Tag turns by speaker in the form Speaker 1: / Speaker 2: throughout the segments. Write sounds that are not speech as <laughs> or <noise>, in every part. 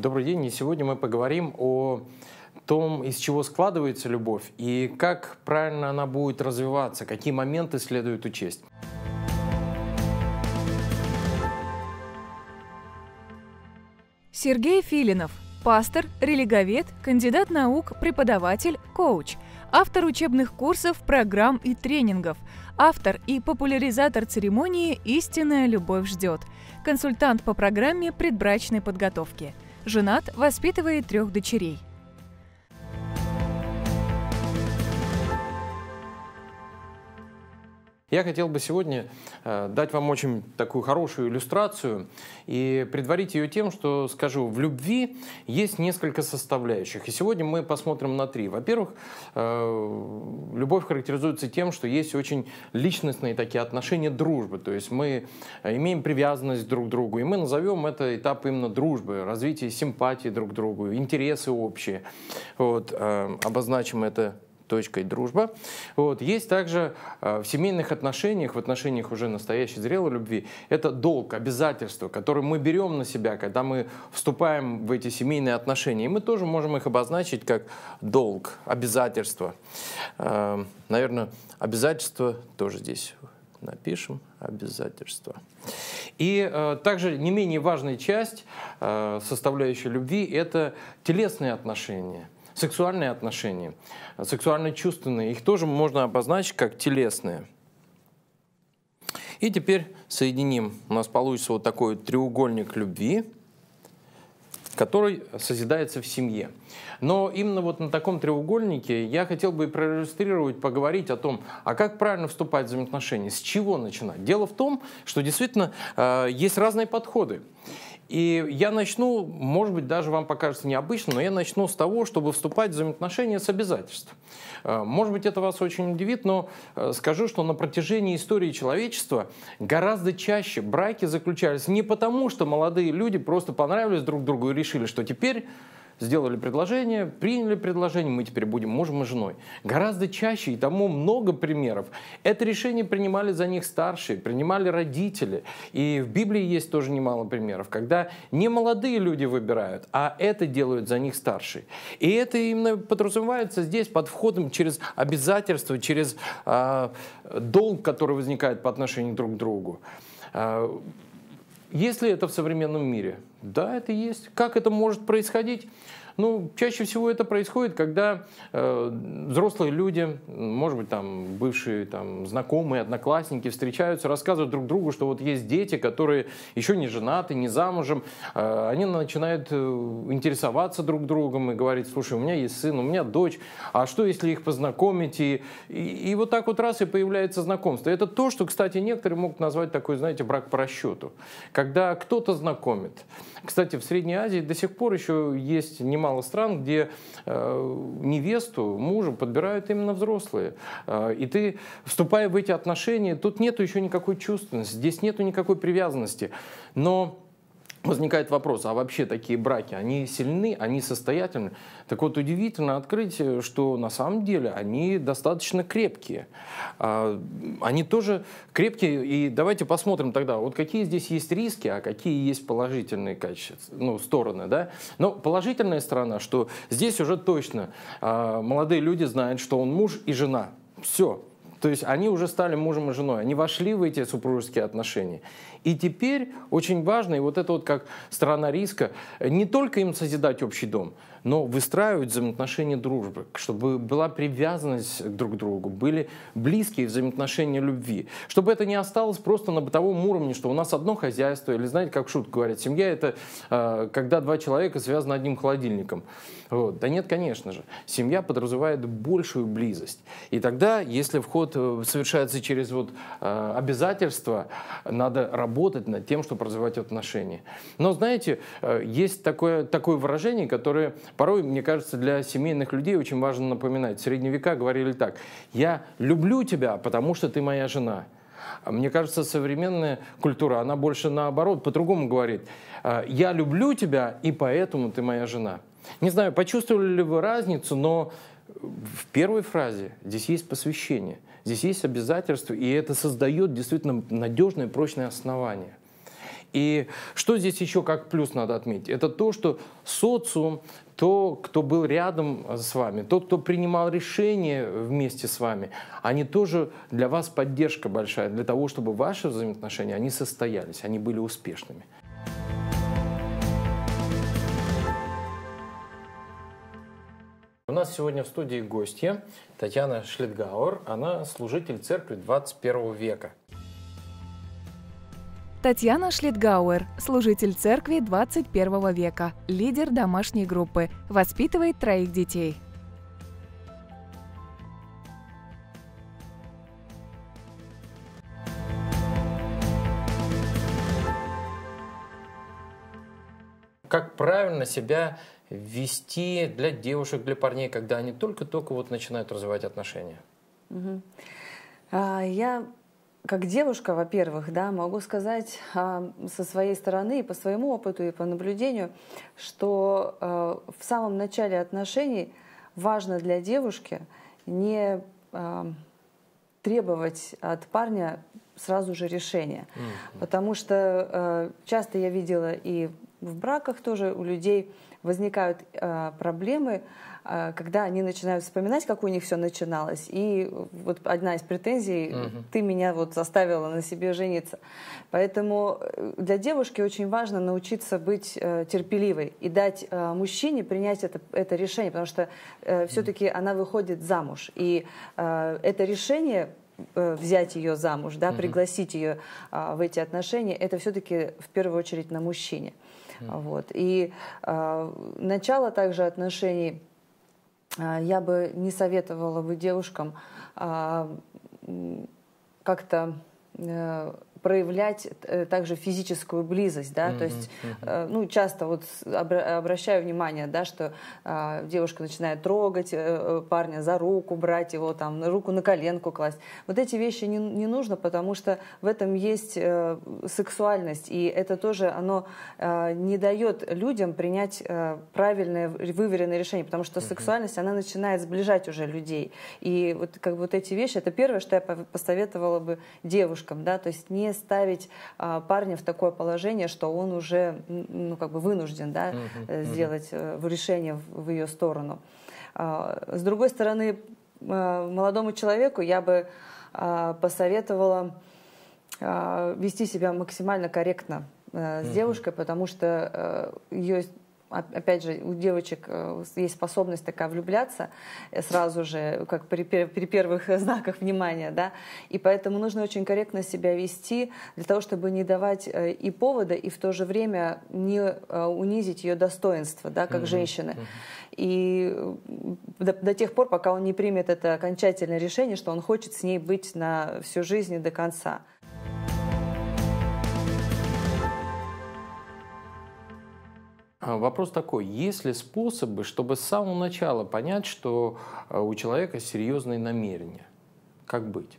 Speaker 1: Добрый день, и сегодня мы поговорим о том, из чего складывается любовь и как правильно она будет развиваться, какие моменты следует учесть.
Speaker 2: Сергей Филинов, пастор, религовед, кандидат наук, преподаватель, коуч, автор учебных курсов, программ и тренингов, автор и популяризатор церемонии «Истинная любовь ждет», консультант по программе предбрачной подготовки – женат, воспитывает трех дочерей.
Speaker 1: Я хотел бы сегодня э, дать вам очень такую хорошую иллюстрацию и предварить ее тем, что скажу, в любви есть несколько составляющих. И сегодня мы посмотрим на три. Во-первых, э, любовь характеризуется тем, что есть очень личностные такие отношения дружбы. То есть мы имеем привязанность друг к другу, и мы назовем это этап именно дружбы, развитие симпатии друг к другу, интересы общие. Вот, э, обозначим это точкой дружба. Вот. Есть также э, в семейных отношениях, в отношениях уже настоящей зрелой любви, это долг, обязательство, которое мы берем на себя, когда мы вступаем в эти семейные отношения. И мы тоже можем их обозначить как долг, обязательство. Э, наверное, обязательство тоже здесь напишем обязательство И э, также не менее важная часть, э, составляющая любви, это телесные отношения – Сексуальные отношения, сексуально-чувственные, их тоже можно обозначить как телесные. И теперь соединим. У нас получится вот такой треугольник любви, который созидается в семье. Но именно вот на таком треугольнике я хотел бы проиллюстрировать, поговорить о том, а как правильно вступать в взаимоотношения, с чего начинать. Дело в том, что действительно э, есть разные подходы. И я начну, может быть, даже вам покажется необычно, но я начну с того, чтобы вступать в взаимоотношения с обязательств. Э, может быть, это вас очень удивит, но э, скажу, что на протяжении истории человечества гораздо чаще браки заключались не потому, что молодые люди просто понравились друг другу и решили, что теперь сделали предложение, приняли предложение, мы теперь будем мужем и женой. Гораздо чаще, и тому много примеров, это решение принимали за них старшие, принимали родители. И в Библии есть тоже немало примеров, когда не молодые люди выбирают, а это делают за них старшие. И это именно подразумевается здесь под входом через обязательства, через э, долг, который возникает по отношению друг к другу. Э, а, есть ли это в современном мире? Да, это есть. Как это может происходить? Ну, чаще всего это происходит, когда э, взрослые люди, может быть, там бывшие там, знакомые, одноклассники встречаются, рассказывают друг другу, что вот есть дети, которые еще не женаты, не замужем. Э, они начинают э, интересоваться друг другом и говорить, слушай, у меня есть сын, у меня дочь, а что, если их познакомить? И, и, и вот так вот раз и появляется знакомство. Это то, что, кстати, некоторые могут назвать такой, знаете, брак по расчету. Когда кто-то знакомит. Кстати, в Средней Азии до сих пор еще есть немало немало стран, где э, невесту, мужа подбирают именно взрослые. Э, и ты, вступая в эти отношения, тут нету еще никакой чувственности, здесь нету никакой привязанности. Но возникает вопрос, а вообще такие браки, они сильны, они состоятельны? Так вот, удивительно открыть, что на самом деле они достаточно крепкие. А, они тоже крепкие, и давайте посмотрим тогда, вот какие здесь есть риски, а какие есть положительные качества, ну, стороны, да? Но положительная сторона, что здесь уже точно а, молодые люди знают, что он муж и жена. Все, то есть они уже стали мужем и женой, они вошли в эти супружеские отношения. И теперь очень важно, и вот это вот как сторона риска, не только им созидать общий дом, но выстраивать взаимоотношения дружбы, чтобы была привязанность друг к другу, были близкие взаимоотношения любви, чтобы это не осталось просто на бытовом уровне, что у нас одно хозяйство, или знаете, как шут говорят, семья это а, когда два человека связаны одним холодильником. Вот. Да нет, конечно же, семья подразумевает большую близость. И тогда, если вход вот э, совершается через вот э, обязательства, надо работать над тем, чтобы развивать отношения. Но знаете, э, есть такое, такое выражение, которое порой, мне кажется, для семейных людей очень важно напоминать. В средние века говорили так, я люблю тебя, потому что ты моя жена. А мне кажется, современная культура, она больше наоборот, по-другому говорит. Я люблю тебя, и поэтому ты моя жена. Не знаю, почувствовали ли вы разницу, но в первой фразе здесь есть посвящение – Здесь есть обязательства, и это создает действительно надежное, прочное основание. И что здесь еще как плюс надо отметить? Это то, что социум, то, кто был рядом с вами, тот, кто принимал решения вместе с вами, они тоже для вас поддержка большая, для того, чтобы ваши взаимоотношения, они состоялись, они были успешными. У нас сегодня в студии гостья Татьяна Шлитгауэр. Она служитель церкви 21 века.
Speaker 2: Татьяна Шлитгауэр, служитель церкви 21 века, лидер домашней группы, воспитывает троих детей.
Speaker 1: Как правильно себя вести для девушек, для парней, когда они только-только вот начинают развивать отношения?
Speaker 2: Угу. я как девушка, во-первых, да, могу сказать а, со своей стороны и по своему опыту и по наблюдению, что а, в самом начале отношений важно для девушки не требовать от парня сразу же решения, mm потому что часто я видела и в браках тоже у людей возникают э, проблемы, э, когда они начинают вспоминать, как у них все начиналось. И вот одна из претензий угу. «ты меня вот заставила на себе жениться». Поэтому э, для девушки очень важно научиться быть э, терпеливой и дать э, мужчине принять это, это решение, потому что э, все-таки угу. она выходит замуж. И э, это решение э, взять ее замуж, да, пригласить ее а, э, в эти отношения, это все-таки в первую очередь на мужчине. Mm-hmm. Вот. И э, начало также отношений э, я бы не советовала бы девушкам э, как-то э, проявлять э, также физическую близость, да, mm-hmm. то есть, э, ну, часто вот обращаю внимание, да, что э, девушка начинает трогать э, э, парня за руку, брать его там, руку на коленку класть. Вот эти вещи не, не нужно, потому что в этом есть э, сексуальность, и это тоже, оно э, не дает людям принять э, правильное, выверенное решение, потому что mm-hmm. сексуальность, она начинает сближать уже людей, и вот как бы вот эти вещи, это первое, что я посоветовала бы девушкам, да, то есть не ставить а, парня в такое положение, что он уже ну, как бы вынужден да, mm-hmm. сделать mm-hmm. решение в, в ее сторону. А, с другой стороны, а, молодому человеку я бы а, посоветовала а, вести себя максимально корректно э, с девушкой, потому что ее опять же, у девочек э, есть способность такая влюбляться э, сразу же, как при, при первых <laughs> знаках внимания, да, и поэтому нужно очень корректно себя вести для того, чтобы не давать э, и повода, и в то же время не унизить ее достоинство, да, как mm женщины. mm И до, до тех пор, пока он не примет это окончательное решение, что он хочет с ней быть на всю жизнь и до конца.
Speaker 1: А, вопрос такой, есть ли способы, чтобы с самого начала понять, что э, у человека серьезные намерения? Как быть?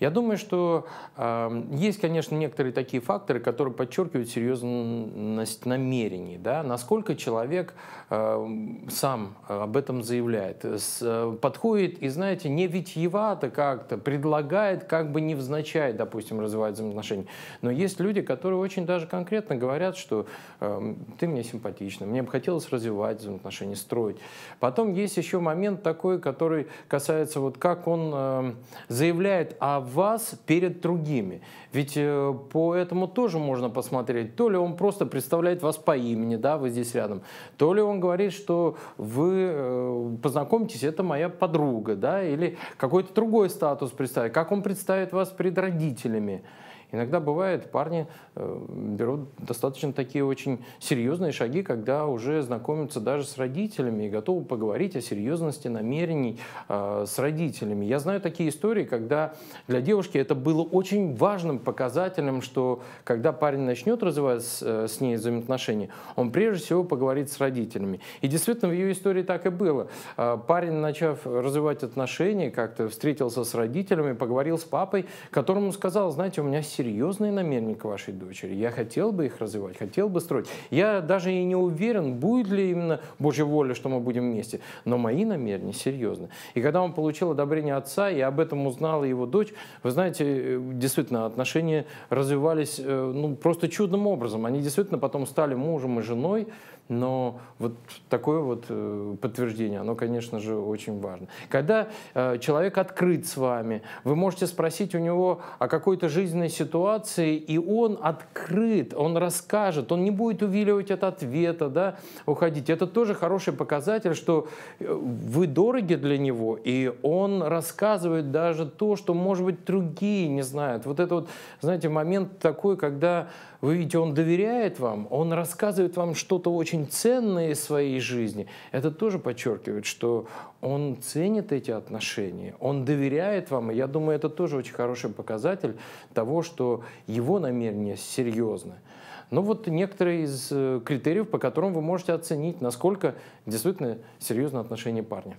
Speaker 1: Я думаю, что э, есть, конечно, некоторые такие факторы, которые подчеркивают серьезность намерений. Да? Насколько человек эм, э, сам об этом заявляет. С, э, подходит и, знаете, не витьевато как-то, предлагает как бы невзначай, допустим, развивать взаимоотношения. Но есть люди, которые очень даже конкретно говорят, что э, ты мне симпатична, мне бы хотелось развивать взаимоотношения, строить. Потом есть еще момент такой, который касается вот как он э, заявляет о вас перед другими. Ведь э, по этому тоже можно посмотреть. То ли он просто представляет вас по имени, да, вы здесь рядом, то ли он говорит, что вы э, познакомитесь, это моя подруга, да, или какой-то другой статус представит, как он представит вас перед родителями. Иногда бывает, парни э, берут достаточно такие очень серьезные шаги, когда уже знакомятся даже с родителями и готовы поговорить о серьезности намерений э, с родителями. Я знаю такие истории, когда для девушки это было очень важным показателем, что когда парень начнет развивать э, с ней взаимоотношения, он прежде всего поговорит с родителями. И действительно, в ее истории так и было. Парень, начав развивать отношения, как-то встретился с родителями, поговорил с папой, которому сказал, знаете, у меня серьезные намерения к вашей дочери. Я хотел бы их развивать, хотел бы строить. Я даже и не уверен, будет ли именно Божья воля, что мы будем вместе. Но мои намерения серьезны. И когда он получил одобрение отца, и об этом узнала его дочь, вы знаете, э, действительно, отношения развивались э, ну, просто чудным образом. Они действительно потом стали мужем и женой, но вот такое вот э, подтверждение, оно, конечно же, очень важно. Когда э, человек открыт с вами, вы можете спросить у него о какой-то жизненной ситуации, и он открыт, он расскажет, он не будет увиливать от ответа, да, уходить. Это тоже хороший показатель, что э, вы дороги для него, и он рассказывает даже то, что, может быть, другие не знают. Вот это вот, знаете, момент такой, когда вы видите, он доверяет вам, он рассказывает вам что-то очень очень ценное своей жизни, это тоже подчеркивает, что он ценит эти отношения, он доверяет вам. И я думаю, это тоже очень хороший показатель того, что его намерения серьезны. Ну вот некоторые из э, критериев, по которым вы можете оценить, насколько действительно серьезно отношения парня.